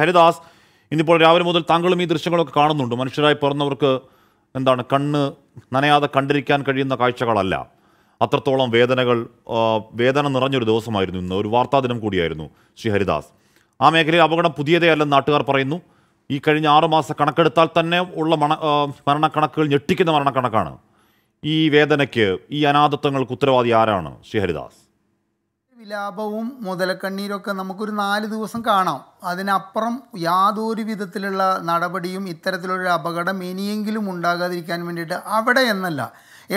ഹരിദാസ് ഇന്നിപ്പോൾ രാവിലെ മുതൽ താങ്കളും ഈ ദൃശ്യങ്ങളൊക്കെ കാണുന്നുണ്ട് മനുഷ്യരായി പിറന്നവർക്ക് എന്താണ് കണ്ണ് നനയാതെ കണ്ടിരിക്കാൻ കഴിയുന്ന കാഴ്ചകളല്ല അത്രത്തോളം വേദനകൾ വേദന നിറഞ്ഞൊരു ദിവസമായിരുന്നു ഇന്ന് ഒരു വാർത്താദിനം കൂടിയായിരുന്നു ശ്രീ ഹരിദാസ് ആ മേഖലയിൽ അപകടം പുതിയതേ നാട്ടുകാർ പറയുന്നു ഈ കഴിഞ്ഞ ആറുമാസ കണക്കെടുത്താൽ തന്നെ ഉള്ള മണ മരണക്കണക്കുകൾ ഞെട്ടിക്കുന്ന മരണക്കണക്കാണ് ഈ വേദനയ്ക്ക് ഈ അനാഥത്വങ്ങൾക്ക് ഉത്തരവാദി ആരാണ് ശ്രീ ഹരിദാസ് വിലാപവും മുതലക്കണ്ണീരൊക്കെ നമുക്കൊരു നാല് ദിവസം കാണാം അതിനപ്പുറം യാതൊരു വിധത്തിലുള്ള നടപടിയും ഇത്തരത്തിലുള്ള അപകടം ഇനിയെങ്കിലും ഉണ്ടാകാതിരിക്കാൻ വേണ്ടിയിട്ട് അവിടെ എന്നല്ല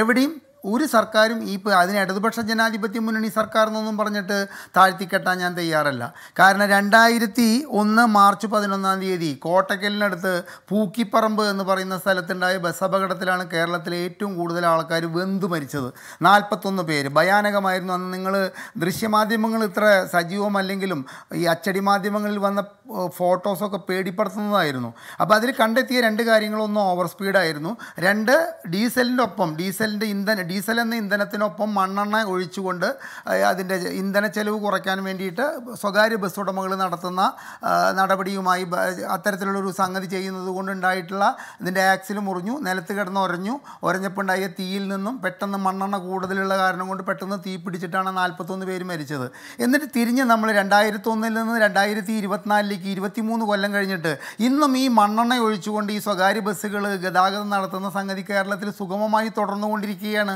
എവിടെയും ഒരു സർക്കാരും ഈ അതിന് ഇടതുപക്ഷ ജനാധിപത്യ മുന്നണി സർക്കാർ എന്നൊന്നും പറഞ്ഞിട്ട് താഴ്ത്തിക്കെട്ടാൻ ഞാൻ തയ്യാറല്ല കാരണം രണ്ടായിരത്തി ഒന്ന് മാർച്ച് പതിനൊന്നാം തീയതി കോട്ടക്കലിനടുത്ത് പൂക്കിപ്പറമ്പ് എന്ന് പറയുന്ന സ്ഥലത്തുണ്ടായ ബസ് അപകടത്തിലാണ് കേരളത്തിലെ ഏറ്റവും കൂടുതൽ ആൾക്കാർ വെന്തു മരിച്ചത് നാൽപ്പത്തൊന്ന് പേര് ഭയാനകമായിരുന്നു അന്ന് നിങ്ങൾ ദൃശ്യമാധ്യമങ്ങൾ ഇത്ര സജീവമല്ലെങ്കിലും ഈ അച്ചടി മാധ്യമങ്ങളിൽ വന്ന ഫോട്ടോസൊക്കെ പേടിപ്പെടുത്തുന്നതായിരുന്നു അപ്പോൾ അതിൽ കണ്ടെത്തിയ രണ്ട് കാര്യങ്ങളൊന്നും ഓവർ സ്പീഡായിരുന്നു രണ്ട് ഡീസലിൻ്റെ ഒപ്പം ഡീസലിൻ്റെ ഇന്ധന ഡീസൽ എന്ന ഇന്ധനത്തിനൊപ്പം മണ്ണെണ്ണ ഒഴിച്ചുകൊണ്ട് അതിൻ്റെ ഇന്ധന ചെലവ് കുറയ്ക്കാൻ വേണ്ടിയിട്ട് സ്വകാര്യ ബസ് ഉടമകൾ നടത്തുന്ന നടപടിയുമായി അത്തരത്തിലുള്ളൊരു സംഗതി ചെയ്യുന്നത് കൊണ്ടുണ്ടായിട്ടുള്ള ഇതിൻ്റെ ആക്സിൽ മുറിഞ്ഞു നിലത്ത് കിടന്ന് ഉരഞ്ഞു ഉരഞ്ഞപ്പുണ്ടായ തീയിൽ നിന്നും പെട്ടെന്ന് മണ്ണെണ്ണ കൂടുതലുള്ള കാരണം കൊണ്ട് പെട്ടെന്ന് തീ പിടിച്ചിട്ടാണ് നാൽപ്പത്തൊന്ന് പേര് മരിച്ചത് എന്നിട്ട് തിരിഞ്ഞ് നമ്മൾ രണ്ടായിരത്തി ഒന്നിൽ നിന്ന് രണ്ടായിരത്തി ഇരുപത്തിനാലിലേക്ക് ഇരുപത്തിമൂന്ന് കൊല്ലം കഴിഞ്ഞിട്ട് ഇന്നും ഈ മണ്ണെണ്ണ ഒഴിച്ചുകൊണ്ട് ഈ സ്വകാര്യ ബസ്സുകൾ ഗതാഗതം നടത്തുന്ന സംഗതി കേരളത്തിൽ സുഗമമായി തുടർന്നുകൊണ്ടിരിക്കുകയാണ്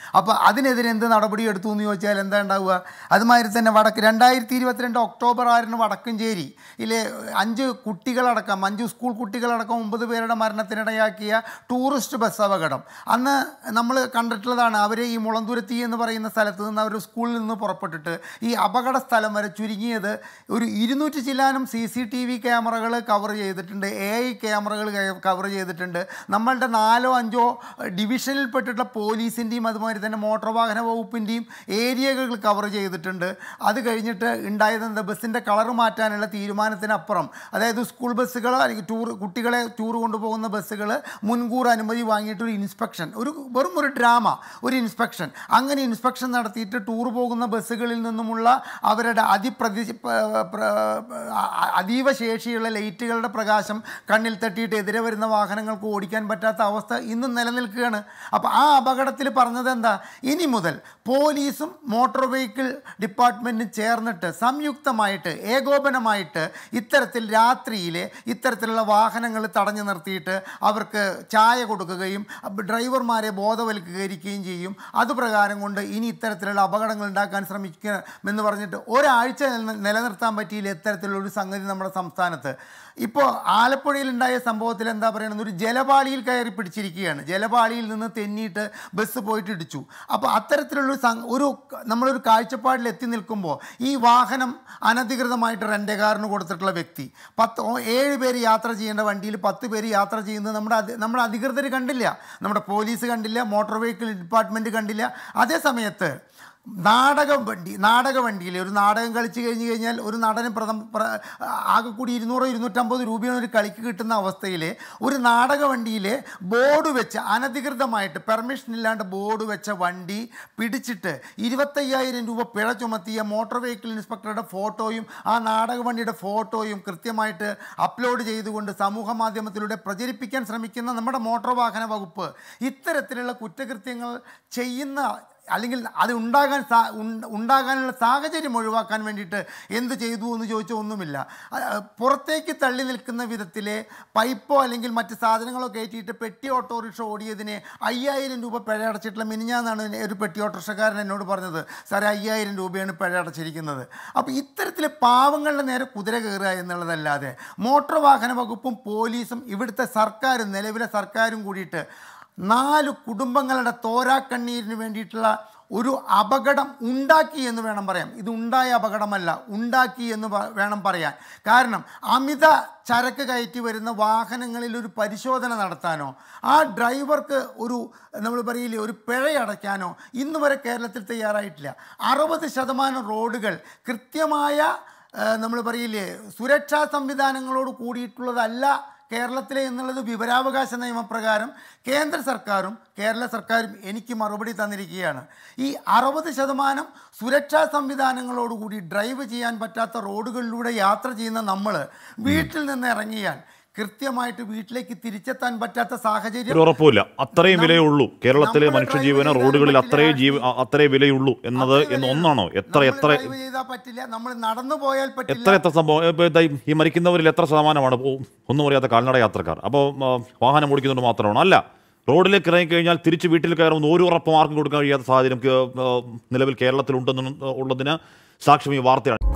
അപ്പോൾ അതിനെതിരെ എന്ത് നടപടി എടുത്തു എന്ന് ചോദിച്ചാൽ എന്താ ഉണ്ടാവുക അതുമാതിരി തന്നെ വടക്ക് രണ്ടായിരത്തി ഇരുപത്തിരണ്ട് ഒക്ടോബർ ആറിന് വടക്കഞ്ചേരി ഇലെ അഞ്ച് കുട്ടികളടക്കം അഞ്ച് സ്കൂൾ കുട്ടികളടക്കം ഒമ്പത് പേരുടെ മരണത്തിനിടയാക്കിയ ടൂറിസ്റ്റ് ബസ് അപകടം അന്ന് നമ്മൾ കണ്ടിട്ടുള്ളതാണ് അവർ ഈ മുളന്തുരുത്തി എന്ന് പറയുന്ന സ്ഥലത്ത് നിന്ന് അവർ സ്കൂളിൽ നിന്ന് പുറപ്പെട്ടിട്ട് ഈ അപകട സ്ഥലം വരെ ചുരുങ്ങിയത് ഒരു ഇരുന്നൂറ്റി ചില്ലാനും സി സി ടി വി ക്യാമറകൾ കവർ ചെയ്തിട്ടുണ്ട് എ ഐ ക്യാമറകൾ കവർ ചെയ്തിട്ടുണ്ട് നമ്മളുടെ നാലോ അഞ്ചോ ഡിവിഷനിൽപ്പെട്ടിട്ടുള്ള പോലീസിൻ്റെയും അതുമാതിരി വേണ്ടി തന്നെ മോട്ടോർ വാഹന വകുപ്പിൻ്റെയും ഏരിയകൾ കവർ ചെയ്തിട്ടുണ്ട് അത് കഴിഞ്ഞിട്ട് ഉണ്ടായത് എന്താ ബസ്സിൻ്റെ കളർ മാറ്റാനുള്ള തീരുമാനത്തിനപ്പുറം അതായത് സ്കൂൾ ബസ്സുകൾ അല്ലെങ്കിൽ ടൂർ കുട്ടികളെ ടൂർ കൊണ്ടുപോകുന്ന ബസ്സുകൾ മുൻകൂർ അനുമതി വാങ്ങിയിട്ട് ഒരു ഇൻസ്പെക്ഷൻ ഒരു വെറും ഒരു ഡ്രാമ ഒരു ഇൻസ്പെക്ഷൻ അങ്ങനെ ഇൻസ്പെക്ഷൻ നടത്തിയിട്ട് ടൂർ പോകുന്ന ബസ്സുകളിൽ നിന്നുമുള്ള അവരുടെ അതിപ്രതി അതീവ ശേഷിയുള്ള ലൈറ്റുകളുടെ പ്രകാശം കണ്ണിൽ തട്ടിയിട്ട് എതിരെ വരുന്ന വാഹനങ്ങൾക്ക് ഓടിക്കാൻ പറ്റാത്ത അവസ്ഥ ഇന്നും നിലനിൽക്കുകയാണ് അപ്പോൾ ആ അപകടത്തിൽ പറഞ്ഞത് എന്താ ഇനി മുതൽ പോലീസും മോട്ടോർ വെഹിക്കിൾ ഡിപ്പാർട്ട്മെൻറ്റും ചേർന്നിട്ട് സംയുക്തമായിട്ട് ഏകോപനമായിട്ട് ഇത്തരത്തിൽ രാത്രിയിലെ ഇത്തരത്തിലുള്ള വാഹനങ്ങൾ തടഞ്ഞു നിർത്തിയിട്ട് അവർക്ക് ചായ കൊടുക്കുകയും ഡ്രൈവർമാരെ ബോധവൽക്കരിക്കുകയും ചെയ്യും അതുപ്രകാരം കൊണ്ട് ഇനി ഇത്തരത്തിലുള്ള അപകടങ്ങൾ ഉണ്ടാക്കാൻ ശ്രമിക്കുമെന്ന് പറഞ്ഞിട്ട് ഒരാഴ്ച നിലനിർത്താൻ പറ്റിയില്ല ഇത്തരത്തിലുള്ള ഒരു സംഗതി നമ്മുടെ സംസ്ഥാനത്ത് ഇപ്പോൾ ആലപ്പുഴയിലുണ്ടായ സംഭവത്തിൽ എന്താ പറയുന്നത് ഒരു ജലപാളിയിൽ കയറി പിടിച്ചിരിക്കുകയാണ് ജലപാളിയിൽ നിന്ന് തെന്നിയിട്ട് ബസ് പോയിട്ട് ഇടിച്ചു അപ്പോൾ അത്തരത്തിലുള്ള ഒരു നമ്മളൊരു കാഴ്ചപ്പാടിൽ എത്തി നിൽക്കുമ്പോൾ ഈ വാഹനം അനധികൃതമായിട്ട് കാറിന് കൊടുത്തിട്ടുള്ള വ്യക്തി പത്ത് ഏഴ് പേര് യാത്ര ചെയ്യേണ്ട വണ്ടിയിൽ പത്ത് പേര് യാത്ര ചെയ്യുന്നത് നമ്മുടെ നമ്മുടെ അധികൃതർ കണ്ടില്ല നമ്മുടെ പോലീസ് കണ്ടില്ല മോട്ടോർ വെഹിക്കിൾ ഡിപ്പാർട്ട്മെൻറ്റ് കണ്ടില്ല അതേ സമയത്ത് നാടകം വണ്ടി നാടക വണ്ടിയിൽ ഒരു നാടകം കളിച്ച് കഴിഞ്ഞ് കഴിഞ്ഞാൽ ഒരു നടന് പ്രഥമ ആകെ കൂടി ഇരുന്നൂറോ ഇരുന്നൂറ്റമ്പത് രൂപയാണ് ഒരു കളിക്ക് കിട്ടുന്ന അവസ്ഥയിൽ ഒരു നാടക വണ്ടിയിൽ ബോർഡ് വെച്ച് അനധികൃതമായിട്ട് പെർമിഷൻ ഇല്ലാണ്ട് ബോർഡ് വെച്ച വണ്ടി പിടിച്ചിട്ട് ഇരുപത്തയ്യായിരം രൂപ പിഴ ചുമത്തിയ മോട്ടോർ വെഹിക്കിൾ ഇൻസ്പെക്ടറുടെ ഫോട്ടോയും ആ നാടക വണ്ടിയുടെ ഫോട്ടോയും കൃത്യമായിട്ട് അപ്ലോഡ് ചെയ്തുകൊണ്ട് സമൂഹ മാധ്യമത്തിലൂടെ പ്രചരിപ്പിക്കാൻ ശ്രമിക്കുന്ന നമ്മുടെ മോട്ടോർ വാഹന വകുപ്പ് ഇത്തരത്തിലുള്ള കുറ്റകൃത്യങ്ങൾ ചെയ്യുന്ന അല്ലെങ്കിൽ അത് ഉണ്ടാകാൻ സാ ഉണ്ടാകാനുള്ള സാഹചര്യം ഒഴിവാക്കാൻ വേണ്ടിയിട്ട് എന്ത് ചെയ്തു എന്ന് ചോദിച്ചാൽ ഒന്നുമില്ല പുറത്തേക്ക് തള്ളി നിൽക്കുന്ന വിധത്തിലെ പൈപ്പോ അല്ലെങ്കിൽ മറ്റ് സാധനങ്ങളോ കയറ്റിയിട്ട് പെട്ടി ഓട്ടോറിക്ഷ ഓടിയതിന് അയ്യായിരം രൂപ പിഴ അടച്ചിട്ടുള്ള മിനിഞ്ഞാന്നാണ് ഒരു പെട്ടി ഓട്ടോറിക്ഷക്കാരൻ എന്നോട് പറഞ്ഞത് സാറേ അയ്യായിരം രൂപയാണ് പിഴ അടച്ചിരിക്കുന്നത് അപ്പോൾ ഇത്തരത്തിൽ പാവങ്ങളുടെ നേരെ കുതിര കയറുക എന്നുള്ളതല്ലാതെ മോട്ടോർ വാഹന വകുപ്പും പോലീസും ഇവിടുത്തെ സർക്കാരും നിലവിലെ സർക്കാരും കൂടിയിട്ട് നാല് കുടുംബങ്ങളുടെ തോരാക്കണ്ണീരിന് വേണ്ടിയിട്ടുള്ള ഒരു അപകടം ഉണ്ടാക്കി എന്ന് വേണം പറയാം ഇത് ഉണ്ടായ അപകടമല്ല ഉണ്ടാക്കി എന്ന് വേണം പറയാൻ കാരണം അമിത ചരക്ക് കയറ്റി വരുന്ന വാഹനങ്ങളിൽ ഒരു പരിശോധന നടത്താനോ ആ ഡ്രൈവർക്ക് ഒരു നമ്മൾ പറയില്ലേ ഒരു പിഴയടയ്ക്കാനോ ഇന്ന് വരെ കേരളത്തിൽ തയ്യാറായിട്ടില്ല അറുപത് ശതമാനം റോഡുകൾ കൃത്യമായ നമ്മൾ പറയില്ലേ സുരക്ഷാ സംവിധാനങ്ങളോട് കൂടിയിട്ടുള്ളതല്ല കേരളത്തിലെ എന്നുള്ളത് വിവരാവകാശ നിയമപ്രകാരം കേന്ദ്ര സർക്കാരും കേരള സർക്കാരും എനിക്ക് മറുപടി തന്നിരിക്കുകയാണ് ഈ അറുപത് ശതമാനം സുരക്ഷാ സംവിധാനങ്ങളോടുകൂടി ഡ്രൈവ് ചെയ്യാൻ പറ്റാത്ത റോഡുകളിലൂടെ യാത്ര ചെയ്യുന്ന നമ്മൾ വീട്ടിൽ നിന്ന് ഇറങ്ങിയാൽ കൃത്യമായിട്ട് വീട്ടിലേക്ക് തിരിച്ചെത്താൻ പറ്റാത്ത സാഹചര്യം ഉറപ്പില്ല അത്രയും വിലയുള്ളൂ കേരളത്തിലെ മനുഷ്യജീവന റോഡുകളിൽ അത്രയും ജീവ അത്രയും വിലയുള്ളൂ എന്നത് എന്ന് ഒന്നാണോ എത്ര എത്ര പറ്റില്ല നമ്മൾ നടന്നു പോയാൽ എത്ര എത്ര സംഭവം ഈ മരിക്കുന്നവരിൽ എത്ര ശതമാനമാണ് ഒന്നും അറിയാത്ത കാൽനട യാത്രക്കാർ അപ്പോൾ വാഹനം ഓടിക്കുന്നുണ്ട് മാത്രമാണ് അല്ല റോഡിലേക്ക് ഇറങ്ങി കഴിഞ്ഞാൽ തിരിച്ച് വീട്ടിൽ കയറുമെന്ന് ഒരു ഉറപ്പ് ആർക്കും കൊടുക്കാൻ കഴിയാത്ത സാഹചര്യം നിലവിൽ കേരളത്തിലുണ്ടെന്ന് ഉള്ളതിന് സാക്ഷ്യം ഈ വാർത്തയാണ്